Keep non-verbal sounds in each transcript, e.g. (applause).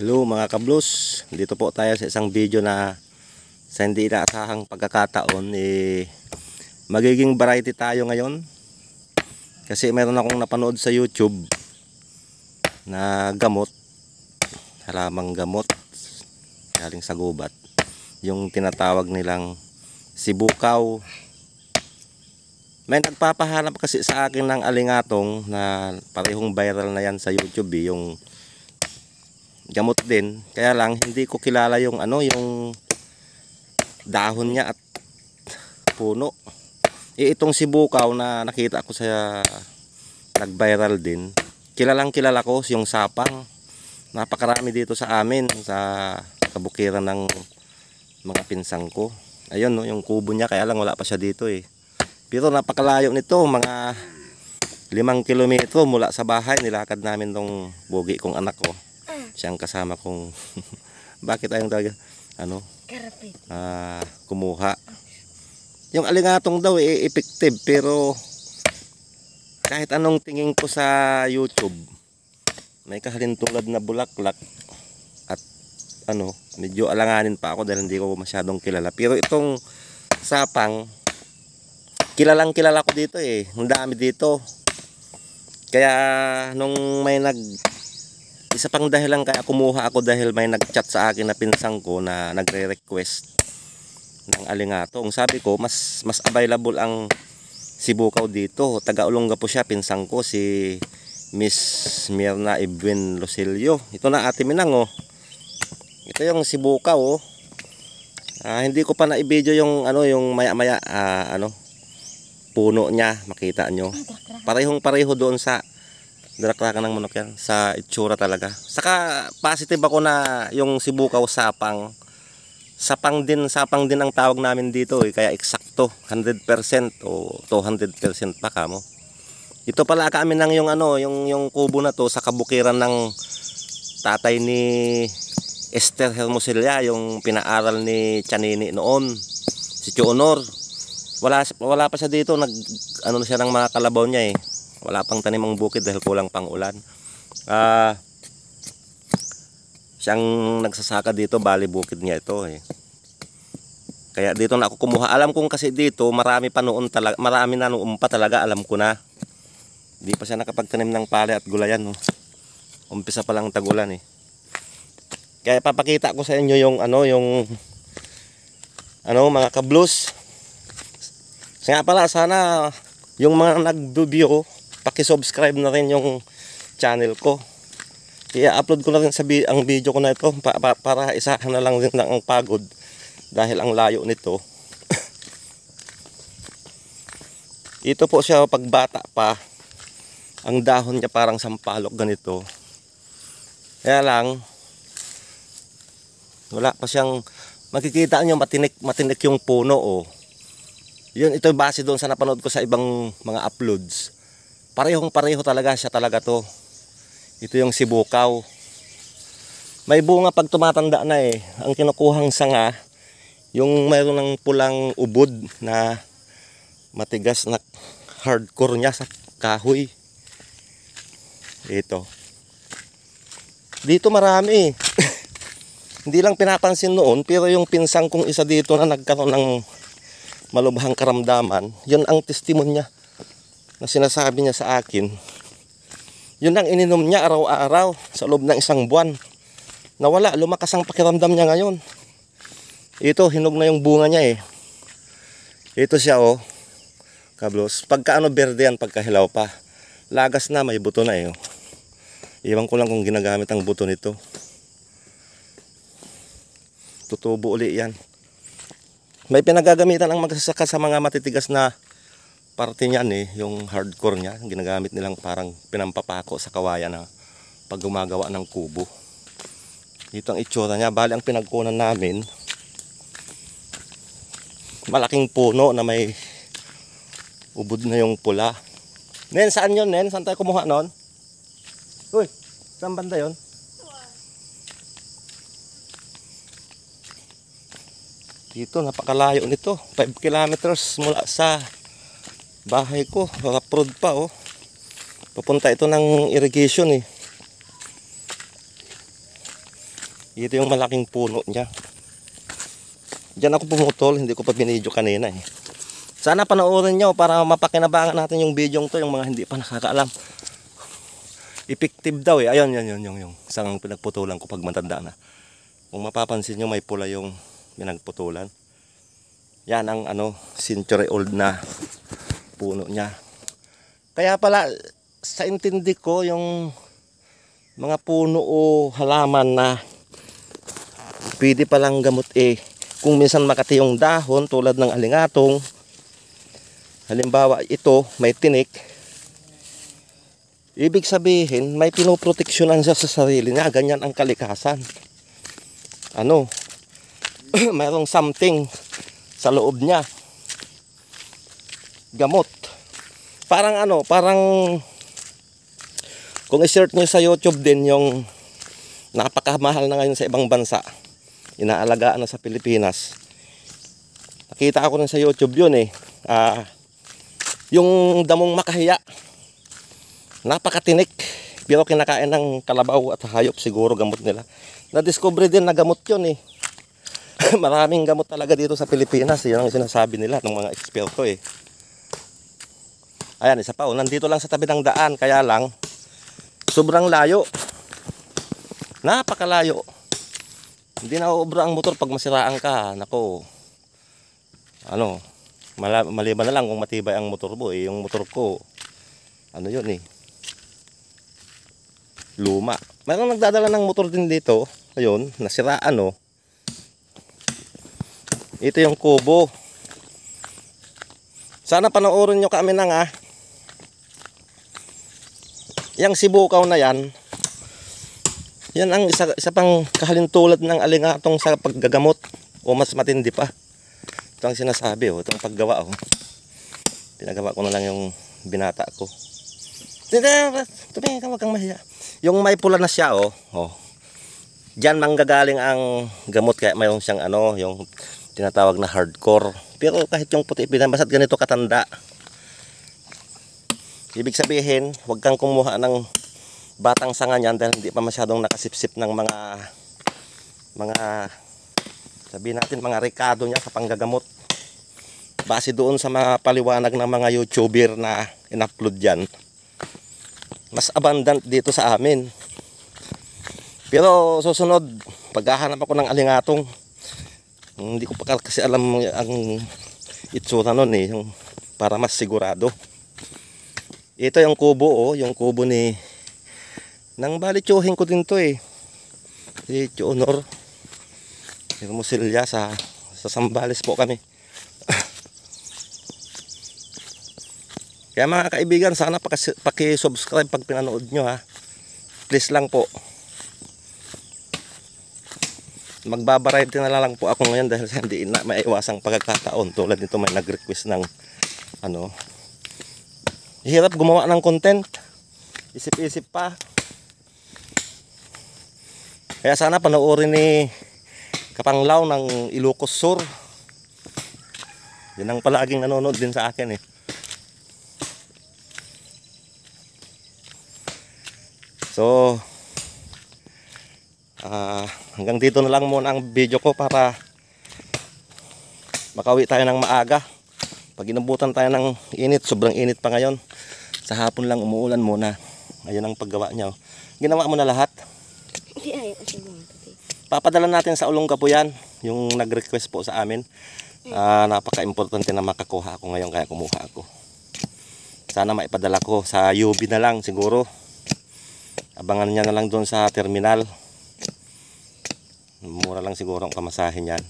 Hello mga kablos, dito po tayo sa isang video na sa hindi inaasahang pagkakataon eh, magiging variety tayo ngayon kasi meron akong napanood sa YouTube na gamot halamang gamot galing sa gubat yung tinatawag nilang sibukaw may nagpapahanap kasi sa akin ng alingatong na parehong viral na yan sa YouTube eh, yung gamot din kaya lang hindi ko kilala yung ano yung dahon niya at puno e, itong sibukaw na nakita ko sa nag viral din kilalang kilala ko yung sapang napakarami dito sa amin sa kabukiran ng mga pinsang ko ayun no yung kubo niya kaya lang wala pa siya dito eh pero napakalayo nito mga limang kilometro mula sa bahay nilakad namin tong bogi kong anak ko oh siyang kasama kong (laughs) bakit ayong talaga ano uh, kumuha yung alingatong daw e effective pero kahit anong tingin ko sa youtube may kahalintulad na bulaklak at ano medyo alanganin pa ako dahil hindi ko masyadong kilala pero itong sapang kilalang kilala ko dito eh ang dami dito kaya nung may nag isa pang dahilan kaya kumuha ako dahil may nagchat sa akin na pinsang ko na nagre-request ng alingatong. Sabi ko, mas mas available ang sibukaw dito. Taga ulongga po siya, pinsang ko si Miss Mirna Ibwin Lucilio. Ito na Ate Minang oh. Ito yung sibukaw oh. Ah, hindi ko pa na i-video yung ano yung maya-maya ah, ano puno niya, makita nyo. Parehong-pareho doon sa Nilaklakan ng manok yan sa itsura talaga. Saka positive ako na yung sibukaw sapang. Sapang din, sapang din ang tawag namin dito eh. Kaya eksakto, 100% o 200% pa kamo. Ito pala kami ng yung ano, yung, yung kubo na to sa kabukiran ng tatay ni Esther Hermosilla, yung pinaaral ni Chanini noon. Si Chonor. Wala, wala pa siya dito, nag, ano na siya ng mga kalabaw niya eh wala pang tanim ang bukid dahil kulang pang ulan ah uh, siyang nagsasaka dito bali bukid niya ito eh kaya dito na ako kumuha alam kong kasi dito marami pa noon talaga marami na noon pa talaga alam ko na hindi pa siya nakapagtanim ng pala at gulayan no? Oh. umpisa pa lang tagulan eh kaya papakita ko sa inyo yung ano yung ano mga kablos kaya pala sana yung mga nagbibiyo paki-subscribe na rin yung channel ko. I-upload ko na rin sa vi ang video ko na ito pa pa para isa na lang rin ang pagod dahil ang layo nito. (laughs) ito po siya pagbata pa. Ang dahon niya parang sampalok ganito. Kaya lang wala pa siyang makikita niyo matinik matinik yung puno oh. Yun ito base doon sa napanood ko sa ibang mga uploads Parehong pareho talaga siya talaga to. Ito yung sibukaw. May bunga pag tumatanda na eh. Ang kinukuhang sanga, yung mayroon ng pulang ubod na matigas na hardcore niya sa kahoy. Ito. Dito marami eh. (laughs) Hindi lang pinapansin noon pero yung pinsang kong isa dito na nagkaroon ng malubhang karamdaman, yun ang testimonya na sinasabi niya sa akin, yun ang ininom niya araw-araw sa loob ng isang buwan. Nawala, lumakas ang pakiramdam niya ngayon. Ito, hinog na yung bunga niya eh. Ito siya oh. Kablos. Pagka ano berde yan, pagkahilaw pa. Lagas na, may buto na eh. Oh. Iwan ko lang kung ginagamit ang buto nito. Tutubo uli yan. May pinagagamitan ang magsasaka sa mga matitigas na parte niyan eh, yung hardcore niya, ginagamit nilang parang pinampapako sa kawayan na pag gumagawa ng kubo. Dito ang itsura niya, bali ang pinagkunan namin, malaking puno na may ubod na yung pula. Nen, saan yon Nen? Saan tayo kumuha noon? Uy, saan banda yun? Dito, napakalayo nito. 5 kilometers mula sa bahay ko mga prod pa oh papunta ito ng irrigation eh ito yung malaking puno niya Diyan ako pumutol hindi ko pa binidyo kanina eh sana panoorin nyo para mapakinabangan natin yung video to yung mga hindi pa nakakaalam effective daw eh ayun yan yun yung, yung isang pinagputulan ko pag matanda na kung mapapansin nyo may pula yung pinagputulan yan ang ano century old na puno niya. Kaya pala sa intindi ko yung mga puno o halaman na pwede palang gamot eh kung minsan makatiyong dahon tulad ng alingatong halimbawa ito may tinik ibig sabihin may pinoproteksyonan siya sa sarili niya ganyan ang kalikasan ano (clears throat) mayroong something sa loob niya gamot. Parang ano, parang kung i-search nyo sa YouTube din yung napakamahal na ngayon sa ibang bansa, inaalagaan na sa Pilipinas. Nakita ako rin sa YouTube yun eh. Uh, yung damong makahiya, napakatinik, pero kinakain ng kalabaw at hayop siguro gamot nila. Na-discover din na gamot yun eh. (laughs) Maraming gamot talaga dito sa Pilipinas. Yan ang sinasabi nila ng mga eksperto eh. Ayan, isa pa oh. Nandito lang sa tabi ng daan. Kaya lang, sobrang layo. Napakalayo. Hindi na uubra ang motor pag masiraan ka. Nako. Ano, maliban na lang kung matibay ang motor mo. Eh, yung motor ko, ano yun eh. Luma. Mayroon nagdadala ng motor din dito. Ayun, nasiraan oh. Ito yung kubo. Sana panoorin nyo kami nang ah yang sibukaw na yan, yan ang isa, isa pang kahalintulad ng alingatong sa paggagamot o mas matindi pa. Ito ang sinasabi, oh, itong paggawa. Oh. Pinagawa ko na lang yung binata ko. Tumingin ka, huwag kang mahiya. Yung may pula na siya, oh, oh. Diyan manggagaling ang gamot kaya mayroon siyang ano, yung tinatawag na hardcore. Pero kahit yung puti, pinabasat ganito katanda. Ibig sabihin, huwag kang kumuha ng batang sanga niyan dahil hindi pa masyadong nakasipsip ng mga mga sabihin natin mga rekado niya sa panggagamot. Base doon sa mga paliwanag ng mga YouTuber na in-upload diyan. Mas abundant dito sa amin. Pero susunod, paghahanap ako ng alingatong, hindi ko pa kasi alam ang itsura nun eh, para mas sigurado. Ito yung kubo oh, yung kubo ni nang chuhin ko din to eh. Si Honor. Si Rosilya sa sa Sambales po kami. (coughs) Kaya mga kaibigan, sana paki-subscribe pag pinanood nyo ha. Please lang po. Magbabariety na lang po ako ngayon dahil (laughs) hindi na maiwasang pagkakataon. Tulad nito may nag-request ng ano, hirap gumawa ng content isip-isip pa kaya sana panoorin ni Kapanglaw ng Ilocos Sur yan ang palaging nanonood din sa akin eh so uh, hanggang dito na lang muna ang video ko para makawi tayo ng maaga pag inabutan tayo ng init, sobrang init pa ngayon. Sa hapon lang umuulan muna. Ayun ang paggawa niya. Oh. Ginawa mo na lahat? Hindi, Papadala natin sa ulong po yan, yung nag-request po sa amin. Uh, Napaka-importante na makakuha ako ngayon kaya kumuha ako. Sana maipadala ko sa UB na lang siguro. Abangan niya na lang doon sa terminal. Mura lang siguro ang kamasahin yan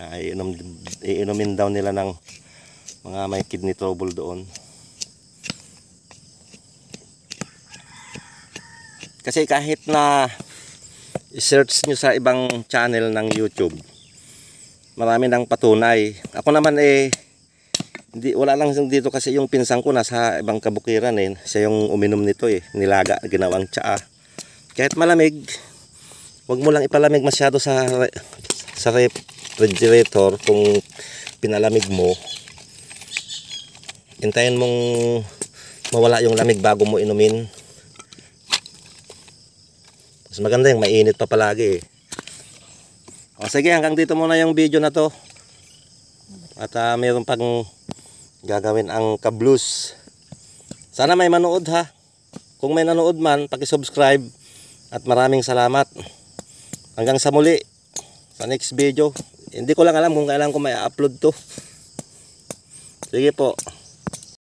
uh, iinom, iinomin daw nila ng mga may kidney trouble doon kasi kahit na search nyo sa ibang channel ng youtube marami ng patunay ako naman eh hindi, wala lang dito kasi yung pinsang ko nasa ibang kabukiran eh siya yung uminom nito eh nilaga ginawang tsaa kahit malamig wag mo lang ipalamig masyado sa sa rep refrigerator kung pinalamig mo hintayin mong mawala yung lamig bago mo inumin mas maganda yung mainit pa palagi eh. o sige hanggang dito muna yung video na to at uh, mayroon pang gagawin ang kablus sana may manood ha kung may nanood man subscribe at maraming salamat hanggang sa muli sa next video hindi ko lang alam kung kailan ko may upload to. Sige po.